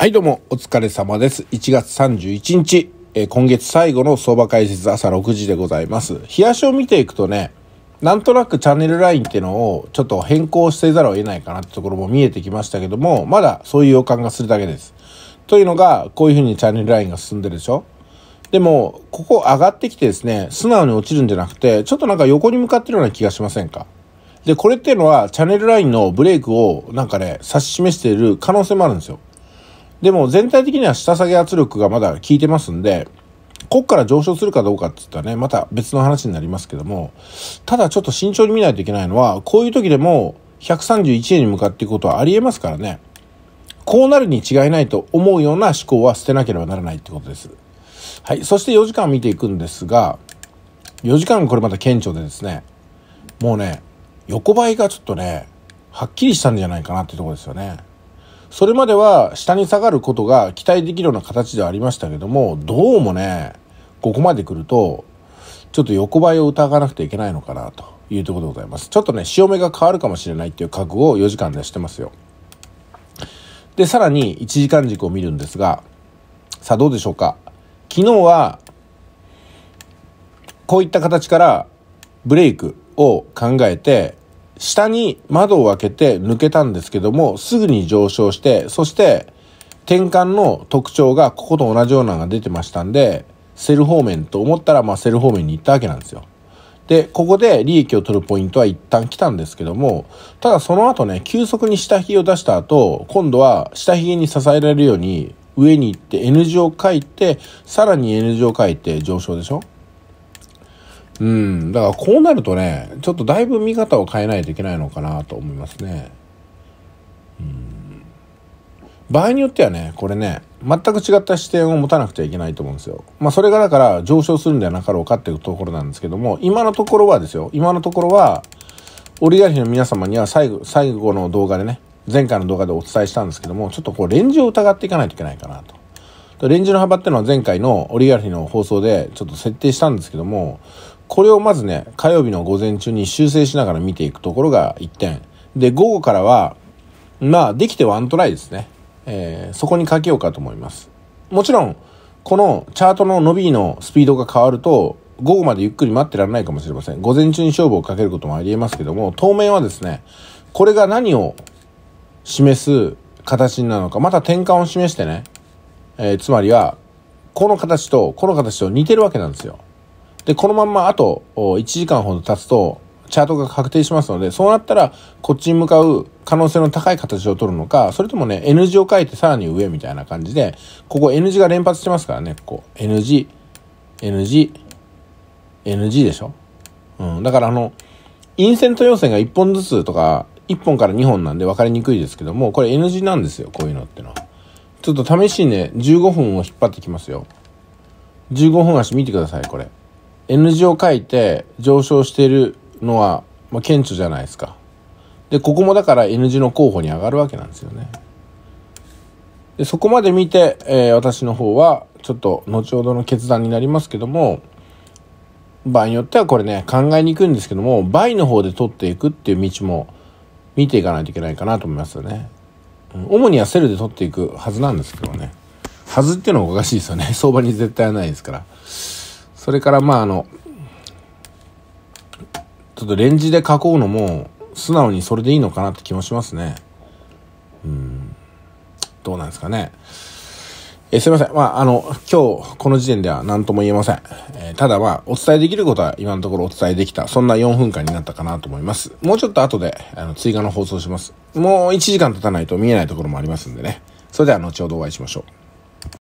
はいどうも、お疲れ様です。1月31日、えー、今月最後の相場解説朝6時でございます。冷やしを見ていくとね、なんとなくチャンネルラインっていうのをちょっと変更してざるを得ないかなってところも見えてきましたけども、まだそういう予感がするだけです。というのが、こういう風にチャンネルラインが進んでるでしょでも、ここ上がってきてですね、素直に落ちるんじゃなくて、ちょっとなんか横に向かってるような気がしませんかで、これっていうのは、チャンネルラインのブレイクをなんかね、指し示している可能性もあるんですよ。でも全体的には下下げ圧力がまだ効いてますんで、こっから上昇するかどうかって言ったらね、また別の話になりますけども、ただちょっと慎重に見ないといけないのは、こういう時でも131円に向かっていくことはありえますからね、こうなるに違いないと思うような思考は捨てなければならないってことです。はい。そして4時間見ていくんですが、4時間これまた顕著でですね、もうね、横ばいがちょっとね、はっきりしたんじゃないかなってとこですよね。それまでは下に下がることが期待できるような形ではありましたけども、どうもね、ここまで来ると、ちょっと横ばいを疑わなくてはいけないのかなというところでございます。ちょっとね、潮目が変わるかもしれないっていう覚悟を4時間でしてますよ。で、さらに1時間軸を見るんですが、さあどうでしょうか。昨日は、こういった形からブレイクを考えて、下に窓を開けて抜けたんですけども、すぐに上昇して、そして、転換の特徴がここと同じようなのが出てましたんで、セル方面と思ったら、まあセル方面に行ったわけなんですよ。で、ここで利益を取るポイントは一旦来たんですけども、ただその後ね、急速に下髭を出した後、今度は下髭に支えられるように、上に行って N 字を書いて、さらに N 字を書いて上昇でしょうん、だからこうなるとね、ちょっとだいぶ見方を変えないといけないのかなと思いますね。場合によってはね、これね、全く違った視点を持たなくちゃいけないと思うんですよ。まあそれがだから上昇するんではなかろうかっていうところなんですけども、今のところはですよ、今のところは、オリガルヒの皆様には最後、最後の動画でね、前回の動画でお伝えしたんですけども、ちょっとこうレンジを疑っていかないといけないかなと。レンジの幅っていうのは前回のオリガルヒの放送でちょっと設定したんですけども、これをまずね、火曜日の午前中に修正しながら見ていくところが1点。で、午後からは、まあ、できてワントライですね。えー、そこにかけようかと思います。もちろん、このチャートの伸びのスピードが変わると、午後までゆっくり待ってられないかもしれません。午前中に勝負をかけることもあり得ますけども、当面はですね、これが何を示す形なのか、また転換を示してね、えー、つまりは、この形とこの形と似てるわけなんですよ。で、このまんまあと1時間ほど経つと、チャートが確定しますので、そうなったら、こっちに向かう可能性の高い形を取るのか、それともね、N 字を書いてさらに上みたいな感じで、ここ N 字が連発してますからね、ここ。N 字、N 字、N 字でしょうん。だからあの、陰線と陽線が1本ずつとか、1本から2本なんで分かりにくいですけども、これ N 字なんですよ、こういうのってのは。ちょっと試しにね、15分を引っ張ってきますよ。15分足見てください、これ。N 字を書いて上昇しているのは、まあ、顕著じゃないですか。で、ここもだから N 字の候補に上がるわけなんですよね。でそこまで見て、えー、私の方は、ちょっと後ほどの決断になりますけども、場合によってはこれね、考えにくいんですけども、倍の方で取っていくっていう道も見ていかないといけないかなと思いますよね。主にはセルで取っていくはずなんですけどね。はずっていうのはおかしいですよね。相場に絶対ないですから。それからまああの、ちょっとレンジで書こうのも、素直にそれでいいのかなって気もしますね。うん。どうなんですかね。えすいません。まあ、あの、今日、この時点では何とも言えません。えー、ただまあ、お伝えできることは今のところお伝えできた。そんな4分間になったかなと思います。もうちょっと後で、あの、追加の放送します。もう1時間経たないと見えないところもありますんでね。それでは後ほどお会いしましょう。